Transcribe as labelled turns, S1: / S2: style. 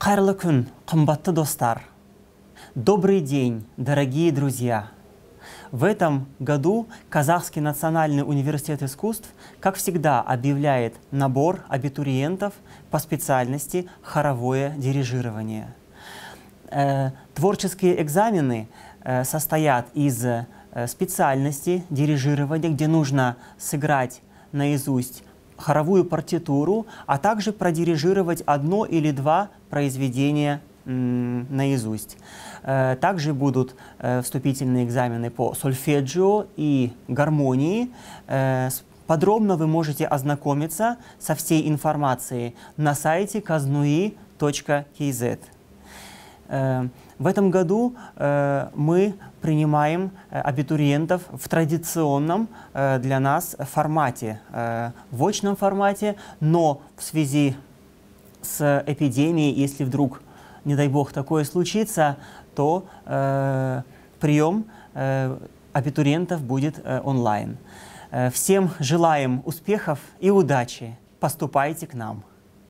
S1: Қайырлы күн, қымбатты достар! Добрый день, дорогие друзья! В этом году Казахский национальный университет искусств, как всегда, объявляет набор абитуриентов по специальности хоровое дирижирование. Э, творческие экзамены э, состоят из э, специальности дирижирования, где нужно сыграть наизусть хоровую партитуру, а также продирижировать одно или два произведения наизусть. Э, также будут э, вступительные экзамены по сольфеджио и гармонии. Э, подробно вы можете ознакомиться со всей информацией на сайте kaznui.kz. Эм, в этом году э, мы принимаем э, абитуриентов в традиционном э, для нас формате, в очном формате, но в связи с эпидемией, если вдруг, не дай бог, такое случится, то прием абитуриентов будет онлайн. Всем желаем успехов и удачи. Поступайте к нам.